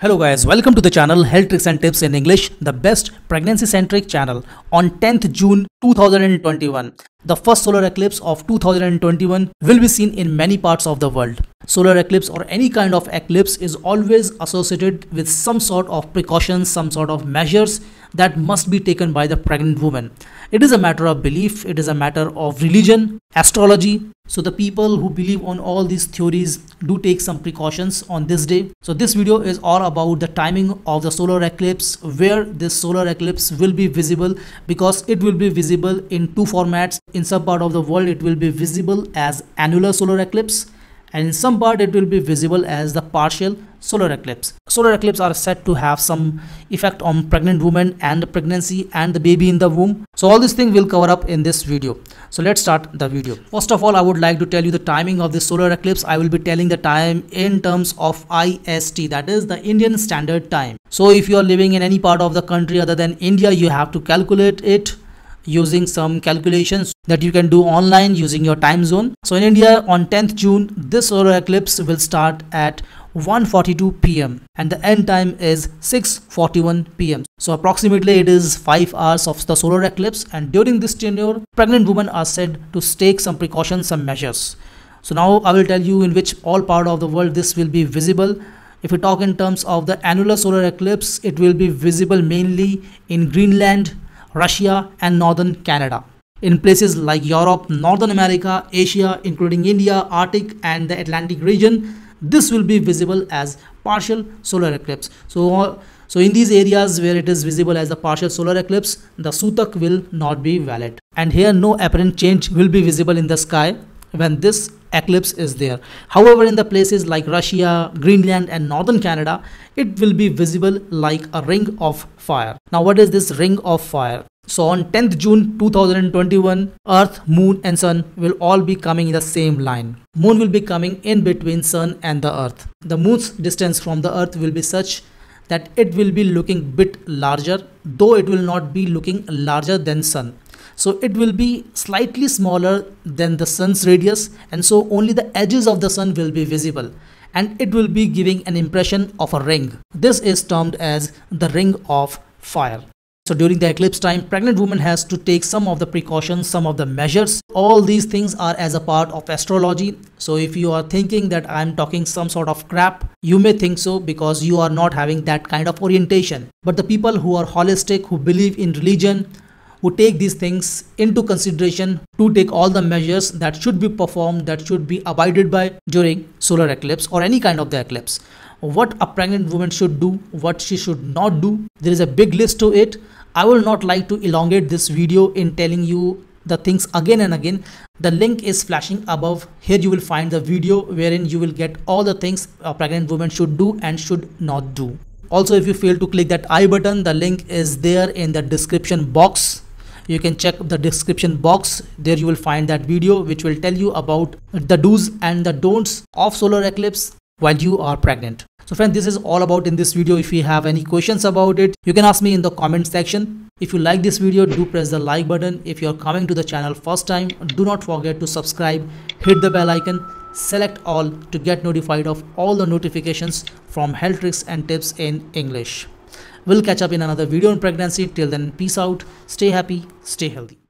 Hello guys, welcome to the channel Health Tricks and Tips in English, the best pregnancy centric channel. On 10th June 2021, the first solar eclipse of 2021 will be seen in many parts of the world. Solar eclipse or any kind of eclipse is always associated with some sort of precautions, some sort of measures that must be taken by the pregnant woman. It is a matter of belief, it is a matter of religion, astrology. So the people who believe on all these theories do take some precautions on this day. So this video is all about the timing of the solar eclipse where this solar eclipse will be visible because it will be visible in two formats. In some part of the world it will be visible as annular solar eclipse and in some part it will be visible as the partial solar eclipse. Solar eclipses are said to have some effect on pregnant women and the pregnancy and the baby in the womb. So all these things will cover up in this video. So let's start the video. First of all, I would like to tell you the timing of this solar eclipse. I will be telling the time in terms of IST that is the Indian Standard Time. So if you are living in any part of the country other than India, you have to calculate it using some calculations that you can do online using your time zone. So in India on 10th June, this solar eclipse will start at 1.42 pm and the end time is 6.41 pm. So approximately it is 5 hours of the solar eclipse and during this tenure, pregnant women are said to take some precautions, some measures. So now I will tell you in which all part of the world this will be visible. If we talk in terms of the annular solar eclipse, it will be visible mainly in Greenland, Russia, and northern Canada. In places like Europe, Northern America, Asia, including India, Arctic, and the Atlantic region, this will be visible as partial solar eclipse. So, so in these areas where it is visible as a partial solar eclipse, the Sutak will not be valid. And here no apparent change will be visible in the sky when this eclipse is there. However, in the places like Russia, Greenland and northern Canada, it will be visible like a ring of fire. Now what is this ring of fire? So on 10th June 2021, Earth, Moon and Sun will all be coming in the same line. Moon will be coming in between Sun and the Earth. The Moon's distance from the Earth will be such that it will be looking bit larger though it will not be looking larger than sun so it will be slightly smaller than the sun's radius and so only the edges of the sun will be visible and it will be giving an impression of a ring. This is termed as the ring of fire. So during the eclipse time, pregnant woman has to take some of the precautions, some of the measures. All these things are as a part of astrology. So if you are thinking that I'm talking some sort of crap, you may think so because you are not having that kind of orientation. But the people who are holistic, who believe in religion, who take these things into consideration to take all the measures that should be performed, that should be abided by during solar eclipse or any kind of the eclipse. What a pregnant woman should do, what she should not do. There is a big list to it. I will not like to elongate this video in telling you the things again and again the link is flashing above here you will find the video wherein you will get all the things a pregnant woman should do and should not do also if you fail to click that i button the link is there in the description box you can check the description box there you will find that video which will tell you about the do's and the don'ts of solar eclipse while you are pregnant so friend this is all about in this video if you have any questions about it you can ask me in the comment section if you like this video, do press the like button. If you are coming to the channel first time, do not forget to subscribe, hit the bell icon, select all to get notified of all the notifications from health tricks and tips in English. We'll catch up in another video on pregnancy. Till then, peace out, stay happy, stay healthy.